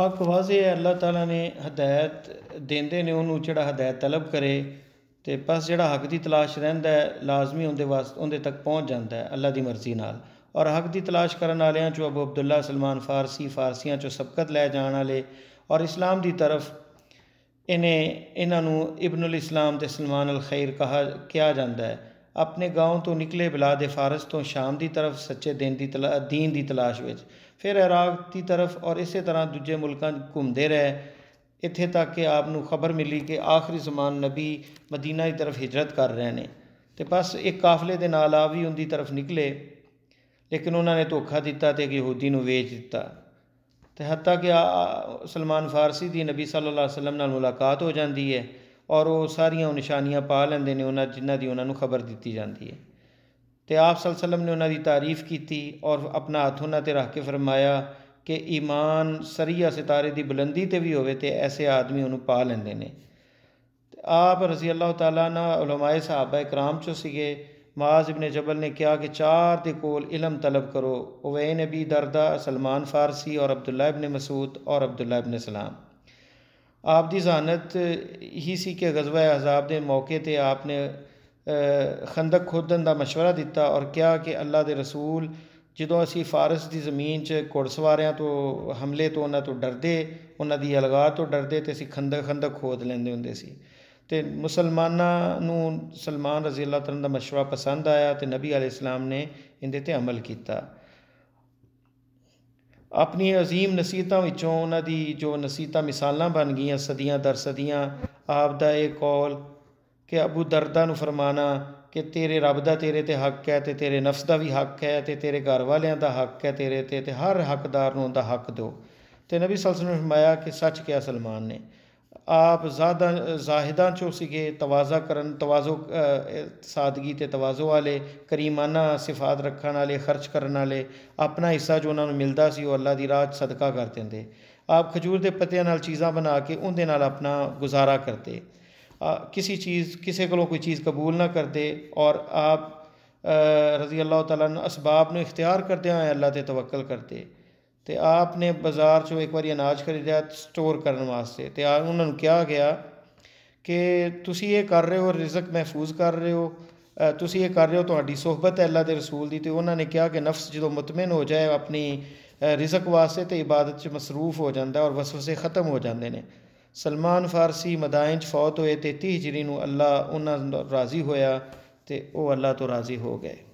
ਹੱਕ ਵਾਜ਼ੇ ਹੈ ਅੱਲਾਹ ਤਾਲਾ ਨੇ ਹਦਾਇਤ ਦਿੰਦੇ ਨੇ ਉਹਨੂੰ ਜਿਹੜਾ ਹਦਾਇਤ ਤਲਬ ਕਰੇ ਤੇ ਬਸ ਜਿਹੜਾ ਹੱਕ ਦੀ ਤਲਾਸ਼ ਰਹਿੰਦਾ ਹੈ ਲਾਜ਼ਮੀ ਉਹਦੇ ਵਾਸਤੇ ਉਹਦੇ ਤੱਕ ਪਹੁੰਚ ਜਾਂਦਾ ਹੈ ਅੱਲਾਹ ਦੀ ਮਰਜ਼ੀ ਨਾਲ ਔਰ ਹੱਕ ਦੀ ਤਲਾਸ਼ ਕਰਨ ਵਾਲਿਆਂ ਚੋਂ ਅਬੂ ਅਬਦੁੱਲਾ ਸਲਮਾਨ ਫਾਰਸੀ ਫਾਰਸੀਆਂ ਚੋਂ ਸਬਕਤ ਲੈ ਜਾਣ ਵਾਲੇ ਔਰ ਇਸਲਾਮ ਦੀ ਤਰਫ ਇਹਨੇ ਇਹਨਾਂ ਨੂੰ ਇਬਨੁਲ ਇਸਲਾਮ ਤੇ ਸਲਮਾਨ ਅਲ ਖੈਰ ਕਹਾ ਕਿਹਾ ਜਾਂਦਾ ਹੈ ਆਪਣੇ گاؤں ਤੋਂ ਨਿਕਲੇ ਬਲਾਦ ਫਾਰਸ ਤੋਂ ਸ਼ਾਮ ਦੀ ਤਰਫ ਸੱਚੇ ਦੀਨ ਦੀ ਦੀਨ ਦੀ ਤਲਾਸ਼ ਵਿੱਚ ਫਿਰ ਇਰਾਕ ਦੀ ਤਰਫ ਔਰ ਇਸੇ ਤਰ੍ਹਾਂ ਦੂਜੇ ਮੁਲਕਾਂ 'ਚ ਘੁੰਮਦੇ ਰਹੇ ਇੱਥੇ ਤੱਕ ਕਿ ਆਪ ਨੂੰ ਖਬਰ ਮਿਲੀ ਕਿ ਆਖਰੀ ਜ਼ਮਾਨ ਨਬੀ ਮਦੀਨਾ ਦੀ ਤਰਫ ਹਿਜਰਤ ਕਰ ਰਹੇ ਨੇ ਤੇ ਬਸ ਇੱਕ ਕਾਫਲੇ ਦੇ ਨਾਲ ਆ ਵੀ ਉਹਦੀ ਤਰਫ ਨਿਕਲੇ ਲੇਕਿਨ ਉਹਨਾਂ ਨੇ ਧੋਖਾ ਦਿੱਤਾ ਤੇ ਯਹੂਦੀ ਨੂੰ ਵੇਚ ਦਿੱਤਾ ਤੇ ਹੱਤਾ ਕਿ ਸਲਮਾਨ ਫਾਰਸੀ ਦੀ ਨਬੀ ਸੱਲੱਲਾਹੁ ਅਲੈਹਿ ਵਸੱਲਮ ਨਾਲ ਮੁਲਾਕਾਤ ਹੋ ਜਾਂਦੀ ਹੈ और वह सारिया निशानियाँ पा लेंगे ने उन्हें जिन्हें उन्होंने खबर दी जाती है तो आप सलसलम ने उन्हों की तारीफ की और अपना हाथ उन्होंने रख के फरमाया कि ईमान सरी या सितारे की बुलंदी पर भी हो ऐसे आदमी उन्होंने पा लेंगे ने आप रजी अल्लाह तलामाए साहब इकराम चो सके माज इबन जबल ने कहा कि चार के कोल इलम तलब करो उवैन अबी दरदा सलमान फारसी और अब्दुल्ला इबन मसूद और अब्दुल्ला इबन सलाम आप की जहानत ही सी कि गजबा अजाब के मौके पर आपने खंदक खोदन का मशवरा दिता और कहा कि अल्लाह के रसूल जो असी फारस की जमीन च घुड़सवार तो हमले तो उन्होंने तो डरते उन्हों की अलगा तो डरते तो असी खंदक खंदक खोद लेंदे होंगे सी तो मुसलमान सलमान रजी अल्लाह तरन का मशवरा पसंद आया तो नबी आल इस्लाम ने इन्हें अमल किया ਆਪਣੀਆਂ عظیم ਨਸੀਹਤਾਂ ਵਿੱਚੋਂ ਉਹਨਾਂ ਦੀ ਜੋ ਨਸੀਹਤਾਂ ਮਿਸਾਲਾਂ ਬਣ ਗਈਆਂ ਸਦੀਆਂ ਦਰ ਸਦੀਆਂ ਆਪ ਦਾ ਇਹ ਕੌਲ ਕਿ ਅਬੂ ਦਰਦਾ ਨੂੰ ਫਰਮਾਣਾ ਕਿ ਤੇਰੇ ਰੱਬ ਦਾ ਤੇਰੇ ਤੇ ਹੱਕ ਹੈ ਤੇ ਤੇਰੇ ਨਫਸ ਦਾ ਵੀ ਹੱਕ ਹੈ ਤੇ ਤੇਰੇ ਘਰ ਵਾਲਿਆਂ ਦਾ ਹੱਕ ਹੈ ਤੇਰੇ ਤੇ ਤੇ ਹਰ ਹੱਕਦਾਰ ਨੂੰ ਉਹਦਾ ਹੱਕ ਦਿਓ ਤੇ ਨਬੀ ਸੱਲੱਲਾਹੁ ਅਲੈहि ਵਸੱਲਮ ਨੇ ਫਰਮਾਇਆ ਕਿ ਸੱਚ ਕਿਹਾ ਸਲਮਾਨ ਨੇ आप ज़्यादा जाहिदा चो सके तवाजा करन तवाजो सादगी तवाजो वाले करीमाना सिफात रखने वाले खर्च करने वाले अपना हिस्सा जो उन्होंने मिलता से अल्लाह की राह सदका कर देंगे आप खजूर के पत्तिया चीज़ा बना के उन्हें अपना गुजारा करते किसी चीज़ किसी को कोई चीज़ कबूल ना करते और आप रजी अल्लाह तला इसबाब में इख्तियार करद अल्लाह से तवक्ल करते तो आपने बाज़ार चो एक बार अनाज खरीदया स्टोर करने वास्ते तो उन्होंने कहा गया कि तुम ये कर रहे हो रिजक महफूज कर रहे हो तुम ये कर रहे हो थोड़ी तो सोहबत अल्लाह के रसूल की तो उन्होंने कहा कि नफ्स जो मुतमिन हो जाए अपनी रिजक वास्ते तो इबादत मसरूफ हो जाता और वसे ख़त्म हो जाते हैं सलमान फारसी मदायन फौत होए तो तीह जिरी अल्लाह उन्होंने राज़ी होया तो अल्लाह तो राज़ी हो गए